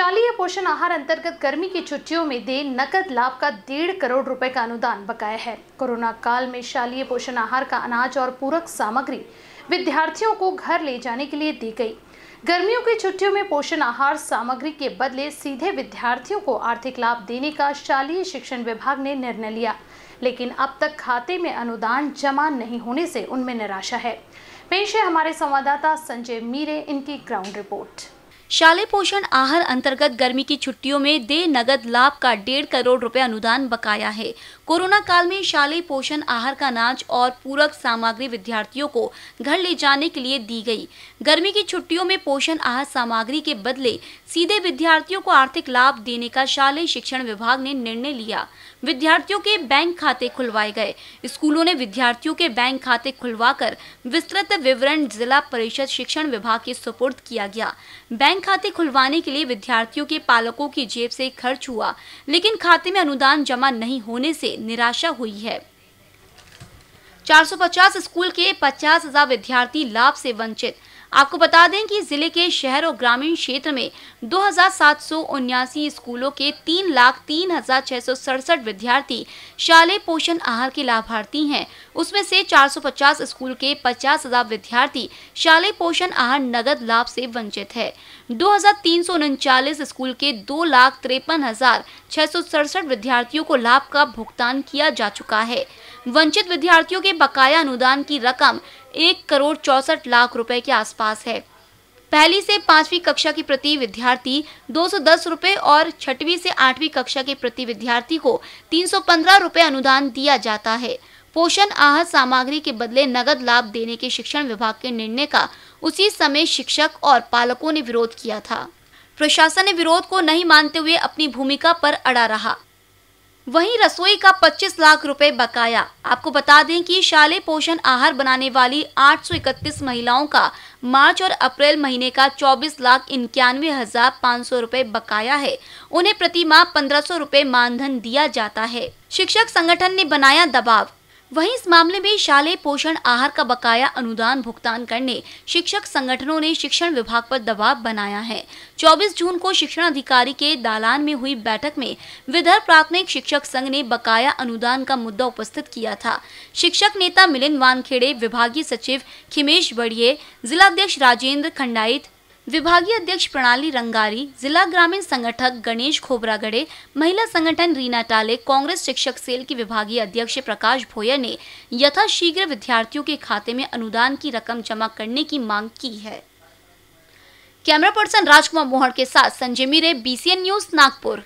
शालीय पोषण आहार अंतर्गत गर्मी की छुट्टियों में दे नकद लाभ का डेढ़ करोड़ रुपए का अनुदान बकाया है कोरोना काल में शालीय पोषण आहार का अनाज और पूरक सामग्री विद्यार्थियों को घर ले जाने के लिए दी गई गर्मियों की छुट्टियों में पोषण आहार सामग्री के बदले सीधे विद्यार्थियों को आर्थिक लाभ देने का शालीय शिक्षण विभाग ने निर्णय लिया लेकिन अब तक खाते में अनुदान जमा नहीं होने से उनमें निराशा है पेश है हमारे संवाददाता संजय मीरे इनकी ग्राउंड रिपोर्ट शाले पोषण आहार अंतर्गत गर्मी की छुट्टियों में दे नगद लाभ का डेढ़ करोड़ रुपए अनुदान बकाया है कोरोना काल में शाले पोषण आहार का अनाज और पूरक सामग्री विद्यार्थियों को घर ले जाने के लिए दी गई गर्मी की छुट्टियों में पोषण आहार सामग्री के बदले सीधे विद्यार्थियों को आर्थिक लाभ देने का शालेय शिक्षण विभाग ने निर्णय लिया विद्यार्थियों के बैंक खाते खुलवाए गए स्कूलों ने विद्यार्थियों के बैंक खाते खुलवा विस्तृत विवरण जिला परिषद शिक्षण विभाग के सुपुर्द किया गया बैंक बैंक खाते खुलवाने के लिए विद्यार्थियों के पालकों की जेब से खर्च हुआ लेकिन खाते में अनुदान जमा नहीं होने से निराशा हुई है 450 स्कूल के पचास हजार विद्यार्थी लाभ से वंचित आपको बता दें कि जिले के शहर और ग्रामीण क्षेत्र में दो स्कूलों के तीन लाख तीन हजार छह सौ विद्यार्थी शाले पोषण आहार के लाभार्थी हैं उसमें से 450 स्कूल के पचास हजार विद्यार्थी शाले पोषण आहार नगद लाभ से वंचित है दो स्कूल के दो लाख तिरपन हजार छह सौ सड़सठ विद्यार्थियों को लाभ का भुगतान किया जा चुका है वंचित विद्यार्थियों के बकाया अनुदान की रकम एक करोड़ चौसठ लाख रुपए के आसपास है पहली से पांचवी कक्षा के प्रति विद्यार्थी दो सौ दस और छठवीं से आठवीं कक्षा के प्रति विद्यार्थी को तीन सौ अनुदान दिया जाता है पोषण आहत सामग्री के बदले नगद लाभ देने के शिक्षण विभाग के निर्णय का उसी समय शिक्षक और पालकों ने विरोध किया था प्रशासन ने विरोध को नहीं मानते हुए अपनी भूमिका पर अड़ा रहा वहीं रसोई का 25 लाख रुपए बकाया आपको बता दें कि शाले पोषण आहार बनाने वाली 831 महिलाओं का मार्च और अप्रैल महीने का 24 लाख इक्यानवे हजार पाँच सौ रूपए बकाया है उन्हें प्रति माह पंद्रह सौ रूपए मानधन दिया जाता है शिक्षक संगठन ने बनाया दबाव वहीं इस मामले में शाले पोषण आहार का बकाया अनुदान भुगतान करने शिक्षक संगठनों ने शिक्षण विभाग पर दबाव बनाया है 24 जून को शिक्षण अधिकारी के दालान में हुई बैठक में विदर्भ प्राथमिक शिक्षक संघ ने बकाया अनुदान का मुद्दा उपस्थित किया था शिक्षक नेता मिलिंद वानखेड़े विभागीय सचिव खिमेश बड़िए जिलाध्यक्ष राजेंद्र खंडाइत विभागीय अध्यक्ष प्रणाली रंगारी जिला ग्रामीण संगठक गणेश खोबरागड़े महिला संगठन रीना टाले कांग्रेस शिक्षक सेल के विभागीय अध्यक्ष प्रकाश भोयर ने यथाशीघ्र विद्यार्थियों के खाते में अनुदान की रकम जमा करने की मांग की है कैमरा पर्सन राजकुमार मोहन के साथ संजय मीरे बीसीएन न्यूज नागपुर